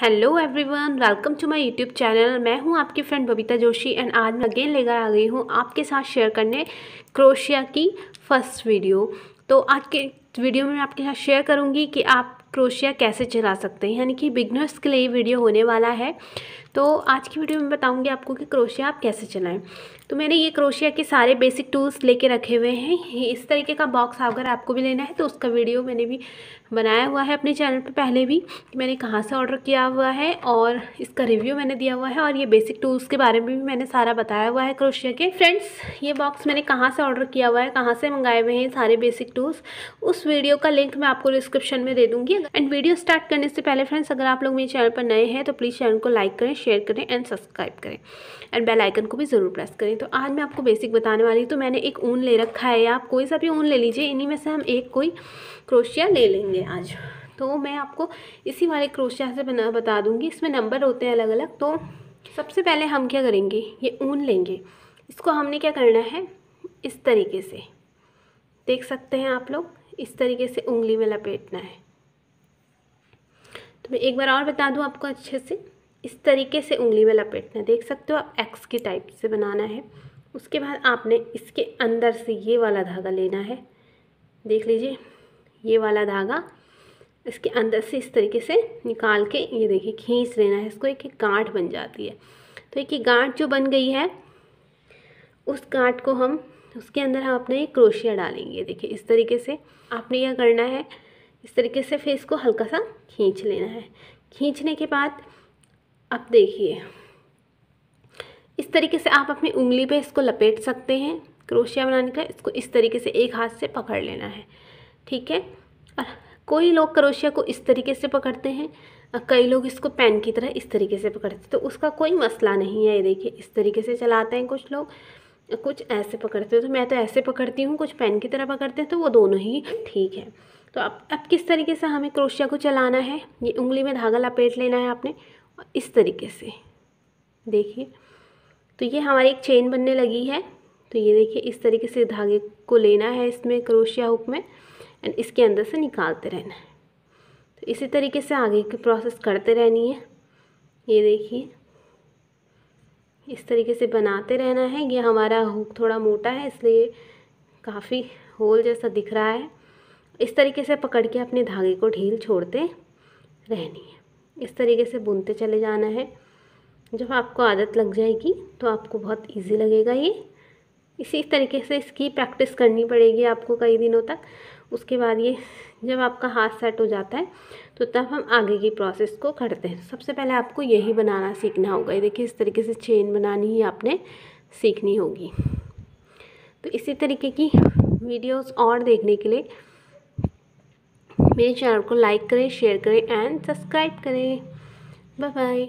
hello everyone welcome to my YouTube channel मैं हूं आपकी फ्रेंड बबीता जोशी एंड आज मैं अगेन लेकर आ गई हूं आपके साथ शेयर करने क्रोशिया की फर्स्ट वीडियो तो आज के वीडियो में मैं आपके साथ शेयर करूंगी कि आप क्रोशिया कैसे चला सकते हैं यानी कि बिगनर्स के लिए वीडियो होने वाला है तो आज की वीडियो में बताऊंगी आपको कि क्रोशिया आप कैसे चलाएं तो मैंने ये क्रोशिया के सारे बेसिक टूल्स लेके रखे हुए हैं इस तरीके का बॉक्स अगर आपको भी लेना है तो उसका वीडियो मैंने भी बनाया हुआ है अपने चैनल पर पहले भी कि मैंने कहाँ से ऑर्डर किया हुआ है और इसका रिव्यू मैंने दिया हुआ है और ये बेसिक टूल्स के बारे में भी मैंने सारा बताया हुआ है क्रोशिया के फ्रेंड्स ये बॉक्स मैंने कहाँ से ऑर्डर किया हुआ है कहाँ से मंगाए हुए हैं सारे बेसिक टूल्स उस वीडियो का लिंक मैं आपको डिस्क्रिप्शन में दे दूँगी पसंद एंड वीडियो स्टार्ट करने से पहले फ्रेंड्स अगर आप लोग मेरे चैनल पर नए हैं तो प्लीज़ चैनल को लाइक करें शेयर करें एंड सब्सक्राइब करें एंड बेल आइकन को भी ज़रूर प्रेस करें तो आज मैं आपको बेसिक बताने वाली हूँ तो मैंने एक ऊन ले रखा है आप कोई सा भी ऊन ले लीजिए इन्हीं में से हम एक कोई क्रोशिया ले लेंगे आज तो मैं आपको इसी वाले क्रोशिया से बना बता दूँगी इसमें नंबर होते हैं अलग अलग तो सबसे पहले हम क्या करेंगे ये ऊन लेंगे इसको हमने क्या करना है इस तरीके से देख सकते हैं आप लोग इस तरीके से उंगली में लपेटना है तो मैं एक बार और बता दूँ आपको अच्छे से इस तरीके से उंगली में लपेटना देख सकते हो आप एक्स की टाइप से बनाना है उसके बाद आपने इसके अंदर से ये वाला धागा लेना है देख लीजिए ये वाला धागा इसके अंदर से इस तरीके से निकाल के ये देखिए खींच लेना है इसको एक एक गांठ बन जाती है तो एक एक गांठ जो बन गई है उस गांठ को हम उसके अंदर हम अपने क्रोशिया डालेंगे देखिए इस तरीके से आपने यह करना है इस तरीके से फेस को हल्का सा खींच लेना है खींचने के बाद आप देखिए इस तरीके से आप अपनी उंगली पे इसको लपेट सकते हैं क्रोशिया बनाने का इसको इस तरीके से एक हाथ से पकड़ लेना है ठीक है और कोई लोग क्रोशिया को इस तरीके से पकड़ते हैं और कई लोग इसको पेन की तरह इस तरीके से पकड़ते हैं तो उसका कोई मसला नहीं है ये देखिए इस तरीके से चलाते हैं कुछ लोग कुछ ऐसे पकड़ते हैं तो मैं तो ऐसे पकड़ती हूँ कुछ पेन की तरह पकड़ते हैं तो वो दोनों ही ठीक है तो अब अब किस तरीके से हमें क्रोशिया को चलाना है ये उंगली में धागा लपेट लेना है आपने और इस तरीके से देखिए तो ये हमारी एक चेन बनने लगी है तो ये देखिए इस तरीके से धागे को लेना है इसमें क्रोशिया हुक में एंड इसके अंदर से निकालते रहना है तो इसी तरीके से आगे की प्रोसेस करते रहनी है ये देखिए इस तरीके से बनाते रहना है ये हमारा हुक थोड़ा मोटा है इसलिए काफ़ी होल जैसा दिख रहा है इस तरीके से पकड़ के अपने धागे को ढील छोड़ते रहनी है इस तरीके से बुनते चले जाना है जब आपको आदत लग जाएगी तो आपको बहुत इजी लगेगा ये इसी तरीके से इसकी प्रैक्टिस करनी पड़ेगी आपको कई दिनों तक उसके बाद ये जब आपका हाथ सेट हो जाता है तो तब हम आगे की प्रोसेस को करते हैं सबसे पहले आपको यही बनाना सीखना होगा ये देखिए इस तरीके से चेन बनानी ही आपने सीखनी होगी तो इसी तरीके की वीडियोस और देखने के लिए मेरे चैनल को लाइक करें शेयर करें एंड सब्सक्राइब करें बाय बाय